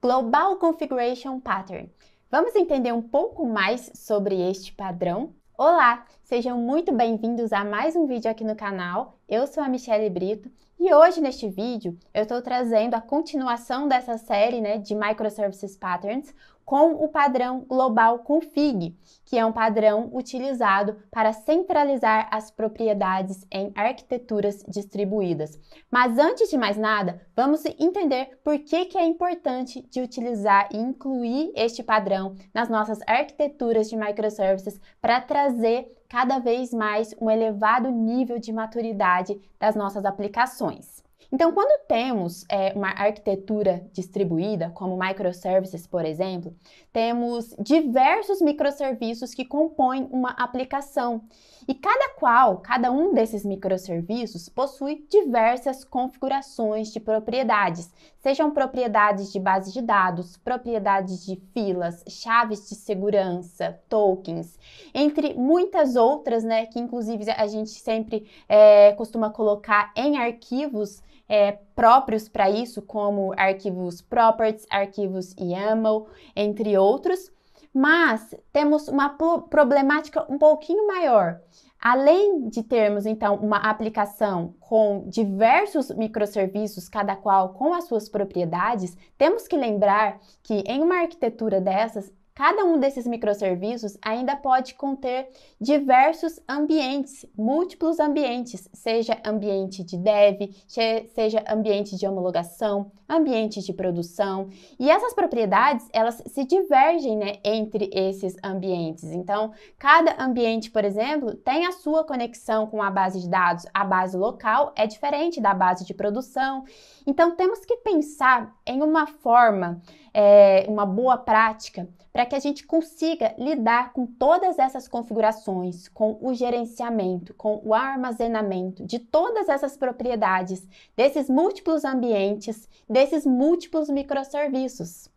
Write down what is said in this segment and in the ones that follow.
Global Configuration Pattern. Vamos entender um pouco mais sobre este padrão? Olá, sejam muito bem-vindos a mais um vídeo aqui no canal. Eu sou a Michelle Brito e hoje, neste vídeo, eu estou trazendo a continuação dessa série né, de Microservices Patterns com o padrão global config, que é um padrão utilizado para centralizar as propriedades em arquiteturas distribuídas. Mas antes de mais nada, vamos entender por que, que é importante de utilizar e incluir este padrão nas nossas arquiteturas de microservices para trazer cada vez mais um elevado nível de maturidade das nossas aplicações. Então, quando temos é, uma arquitetura distribuída, como microservices, por exemplo, temos diversos microserviços que compõem uma aplicação. E cada qual, cada um desses microserviços possui diversas configurações de propriedades, sejam propriedades de base de dados, propriedades de filas, chaves de segurança, tokens, entre muitas outras, né, que inclusive a gente sempre é, costuma colocar em arquivos é, próprios para isso, como arquivos properties, arquivos YAML, entre outros. Mas temos uma problemática um pouquinho maior. Além de termos então uma aplicação com diversos microserviços, cada qual com as suas propriedades, temos que lembrar que em uma arquitetura dessas Cada um desses microserviços ainda pode conter diversos ambientes, múltiplos ambientes, seja ambiente de dev, seja ambiente de homologação, ambiente de produção. E essas propriedades, elas se divergem né, entre esses ambientes. Então, cada ambiente, por exemplo, tem a sua conexão com a base de dados. A base local é diferente da base de produção. Então, temos que pensar em uma forma, é, uma boa prática, para que a gente consiga lidar com todas essas configurações, com o gerenciamento, com o armazenamento de todas essas propriedades, desses múltiplos ambientes, desses múltiplos microserviços.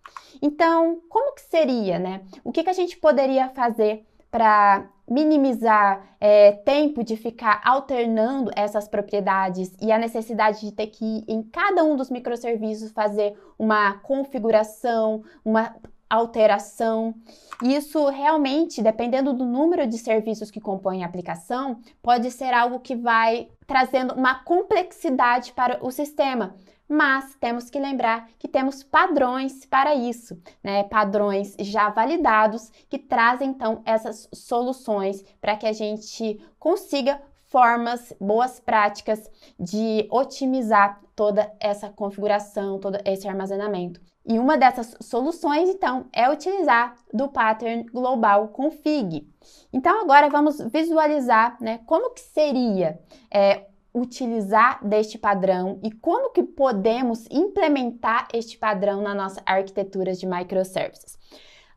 Então, como que seria, né? O que, que a gente poderia fazer para minimizar é, tempo de ficar alternando essas propriedades e a necessidade de ter que, em cada um dos microserviços, fazer uma configuração, uma alteração. Isso realmente, dependendo do número de serviços que compõem a aplicação, pode ser algo que vai trazendo uma complexidade para o sistema. Mas temos que lembrar que temos padrões para isso, né? Padrões já validados que trazem então essas soluções para que a gente consiga formas, boas práticas de otimizar toda essa configuração, todo esse armazenamento. E uma dessas soluções, então, é utilizar do pattern global config. Então, agora vamos visualizar né, como que seria é, utilizar deste padrão e como que podemos implementar este padrão na nossa arquitetura de microservices.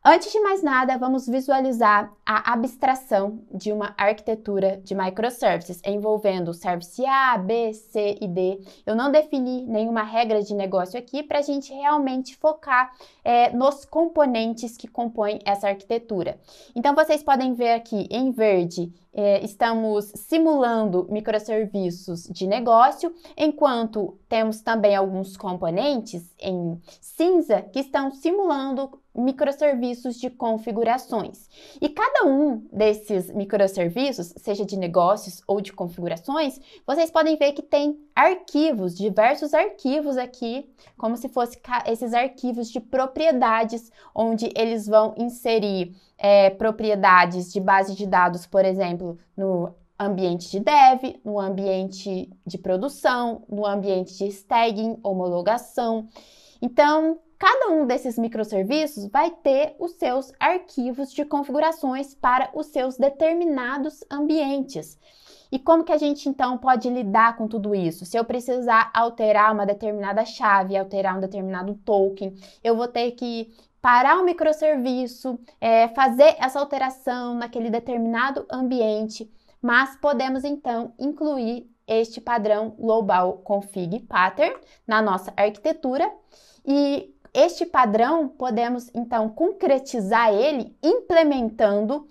Antes de mais nada, vamos visualizar a abstração de uma arquitetura de microservices envolvendo service A, B, C e D. Eu não defini nenhuma regra de negócio aqui para a gente realmente focar é, nos componentes que compõem essa arquitetura. Então, vocês podem ver aqui em verde é, estamos simulando microserviços de negócio, enquanto temos também alguns componentes em cinza que estão simulando microserviços de configurações. E cada um desses microserviços, seja de negócios ou de configurações, vocês podem ver que tem arquivos, diversos arquivos aqui, como se fossem esses arquivos de propriedades, onde eles vão inserir é, propriedades de base de dados, por exemplo, no ambiente de dev, no ambiente de produção, no ambiente de staging, homologação. Então, Cada um desses microserviços vai ter os seus arquivos de configurações para os seus determinados ambientes. E como que a gente então pode lidar com tudo isso? Se eu precisar alterar uma determinada chave, alterar um determinado token, eu vou ter que parar o microserviço, é, fazer essa alteração naquele determinado ambiente, mas podemos então incluir este padrão global config pattern na nossa arquitetura e este padrão, podemos então concretizar ele implementando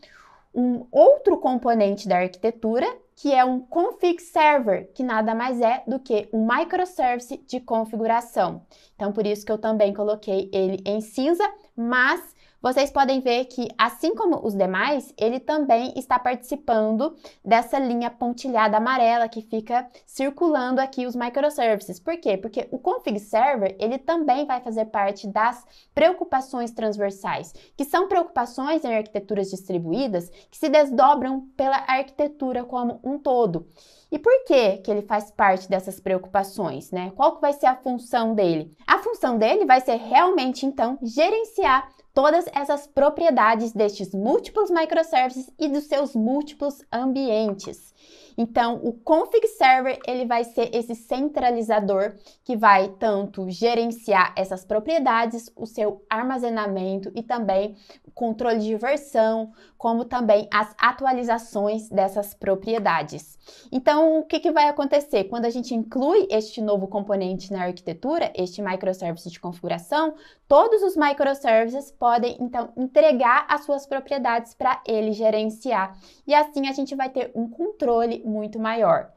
um outro componente da arquitetura, que é um config server, que nada mais é do que um microservice de configuração. Então, por isso que eu também coloquei ele em cinza, mas vocês podem ver que, assim como os demais, ele também está participando dessa linha pontilhada amarela que fica circulando aqui os microservices. Por quê? Porque o config server, ele também vai fazer parte das preocupações transversais, que são preocupações em arquiteturas distribuídas que se desdobram pela arquitetura como um todo. E por que que ele faz parte dessas preocupações, né? Qual que vai ser a função dele? A função dele vai ser realmente então gerenciar todas essas propriedades destes múltiplos microservices e dos seus múltiplos ambientes. Então, o config server, ele vai ser esse centralizador que vai tanto gerenciar essas propriedades, o seu armazenamento e também controle de versão, como também as atualizações dessas propriedades. Então, o que, que vai acontecer? Quando a gente inclui este novo componente na arquitetura, este microservice de configuração, todos os microservices podem, então, entregar as suas propriedades para ele gerenciar. E assim a gente vai ter um controle muito maior.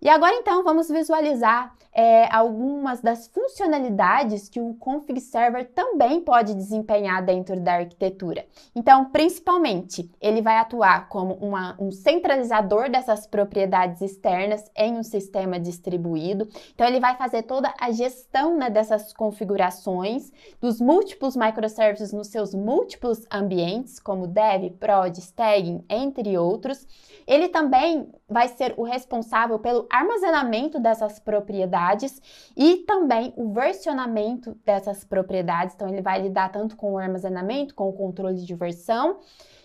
E agora então vamos visualizar é, algumas das funcionalidades que o config server também pode desempenhar dentro da arquitetura. Então, principalmente, ele vai atuar como uma, um centralizador dessas propriedades externas em um sistema distribuído. Então, ele vai fazer toda a gestão né, dessas configurações dos múltiplos microservices nos seus múltiplos ambientes, como dev, prod, staging, entre outros. Ele também vai ser o responsável pelo armazenamento dessas propriedades e também o versionamento dessas propriedades. Então, ele vai lidar tanto com o armazenamento, com o controle de versão.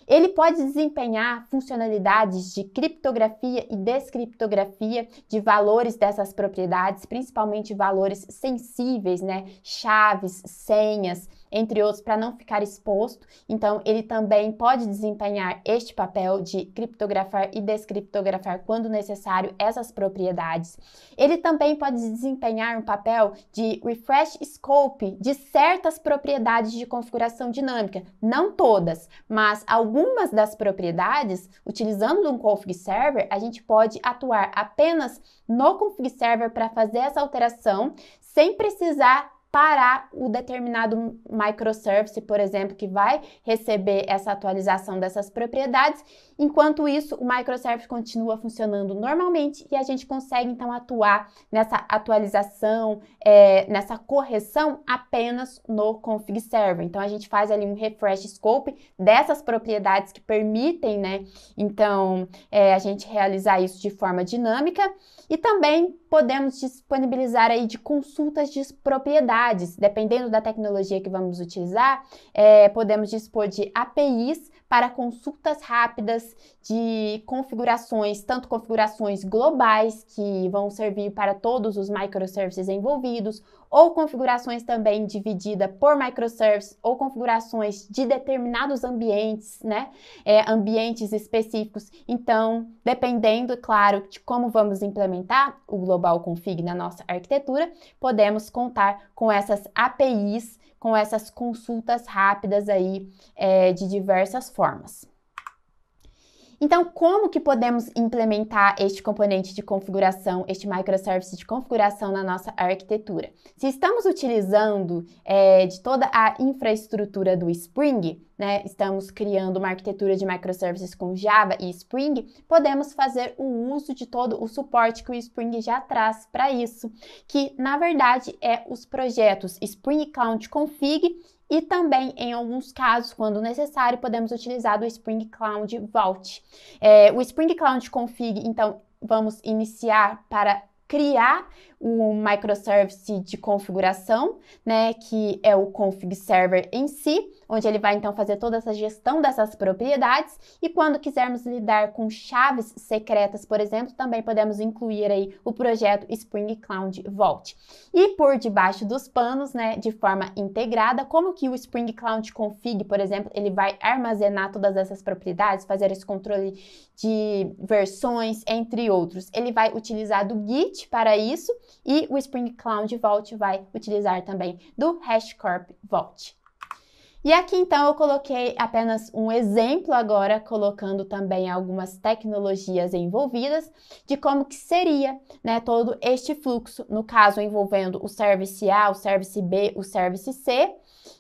Ele pode desempenhar funcionalidades de criptografia e descriptografia de valores dessas propriedades, principalmente valores sensíveis, né? Chaves, senhas entre outros, para não ficar exposto. Então, ele também pode desempenhar este papel de criptografar e descriptografar, quando necessário, essas propriedades. Ele também pode desempenhar um papel de refresh scope de certas propriedades de configuração dinâmica, não todas, mas algumas das propriedades, utilizando um config server, a gente pode atuar apenas no config server para fazer essa alteração sem precisar parar o determinado microservice, por exemplo, que vai receber essa atualização dessas propriedades Enquanto isso, o microservice continua funcionando normalmente e a gente consegue então atuar nessa atualização, é, nessa correção apenas no config server. Então a gente faz ali um refresh scope dessas propriedades que permitem, né? Então é, a gente realizar isso de forma dinâmica e também podemos disponibilizar aí de consultas de propriedades, dependendo da tecnologia que vamos utilizar, é, podemos dispor de APIs para consultas rápidas de configurações, tanto configurações globais que vão servir para todos os microservices envolvidos, ou configurações também dividida por microservices ou configurações de determinados ambientes, né? É, ambientes específicos. Então, dependendo, claro, de como vamos implementar o global config na nossa arquitetura, podemos contar com essas APIs, com essas consultas rápidas aí é, de diversas formas. Então, como que podemos implementar este componente de configuração, este microservice de configuração na nossa arquitetura? Se estamos utilizando é, de toda a infraestrutura do Spring, né, estamos criando uma arquitetura de microservices com Java e Spring, podemos fazer o uso de todo o suporte que o Spring já traz para isso, que na verdade é os projetos Spring Cloud Config e também, em alguns casos, quando necessário, podemos utilizar o Spring Cloud Vault. É, o Spring Cloud Config, então, vamos iniciar para criar o microservice de configuração, né, que é o config server em si onde ele vai então fazer toda essa gestão dessas propriedades e quando quisermos lidar com chaves secretas, por exemplo, também podemos incluir aí o projeto Spring Cloud Vault. E por debaixo dos panos, né, de forma integrada, como que o Spring Cloud Config, por exemplo, ele vai armazenar todas essas propriedades, fazer esse controle de versões, entre outros. Ele vai utilizar do Git para isso e o Spring Cloud Vault vai utilizar também do HashiCorp Vault. E aqui então eu coloquei apenas um exemplo agora, colocando também algumas tecnologias envolvidas de como que seria, né, todo este fluxo, no caso envolvendo o service A, o service B, o service C,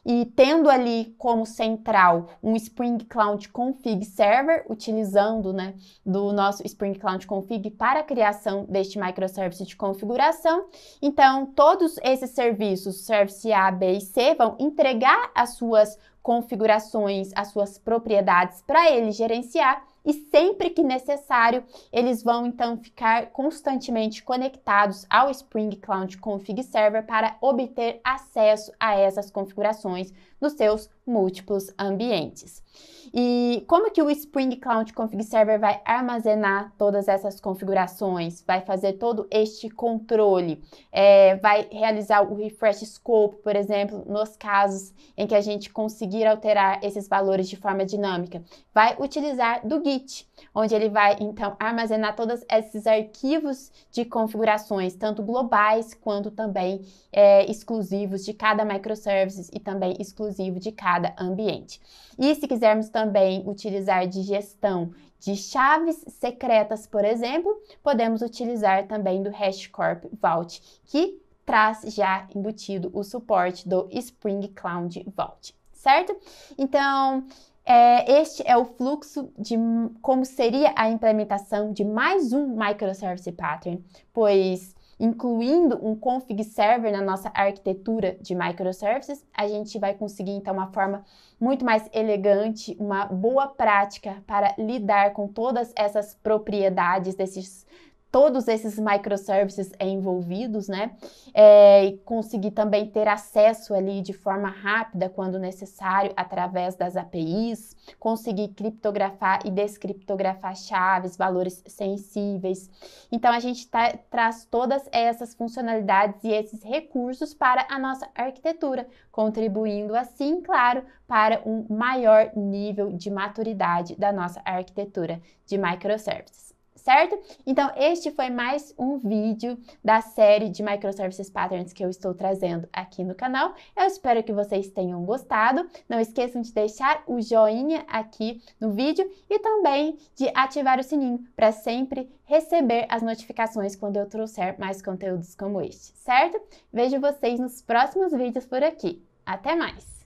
e tendo ali como central um Spring Cloud Config Server, utilizando né, do nosso Spring Cloud Config para a criação deste microservice de configuração. Então, todos esses serviços, Service A, B e C, vão entregar as suas configurações, as suas propriedades para ele gerenciar e sempre que necessário, eles vão então ficar constantemente conectados ao Spring Cloud Config Server para obter acesso a essas configurações nos seus múltiplos ambientes. E como que o Spring Cloud Config Server vai armazenar todas essas configurações, vai fazer todo este controle, é, vai realizar o refresh scope, por exemplo, nos casos em que a gente conseguir alterar esses valores de forma dinâmica, vai utilizar do Git, onde ele vai então armazenar todos esses arquivos de configurações, tanto globais quanto também é, exclusivos de cada microservices e também exclusivo de cada ambiente. E se quisermos também também utilizar de gestão de chaves secretas, por exemplo, podemos utilizar também do HashCorp Vault, que traz já embutido o suporte do Spring Cloud Vault, certo? Então, é, este é o fluxo de como seria a implementação de mais um microservice pattern, pois incluindo um config server na nossa arquitetura de microservices, a gente vai conseguir então uma forma muito mais elegante, uma boa prática para lidar com todas essas propriedades desses todos esses microservices envolvidos, né? É, e conseguir também ter acesso ali de forma rápida, quando necessário, através das APIs, conseguir criptografar e descriptografar chaves, valores sensíveis. Então, a gente tá, traz todas essas funcionalidades e esses recursos para a nossa arquitetura, contribuindo assim, claro, para um maior nível de maturidade da nossa arquitetura de microservices certo? Então, este foi mais um vídeo da série de Microservices Patterns que eu estou trazendo aqui no canal. Eu espero que vocês tenham gostado. Não esqueçam de deixar o joinha aqui no vídeo e também de ativar o sininho para sempre receber as notificações quando eu trouxer mais conteúdos como este, certo? Vejo vocês nos próximos vídeos por aqui. Até mais!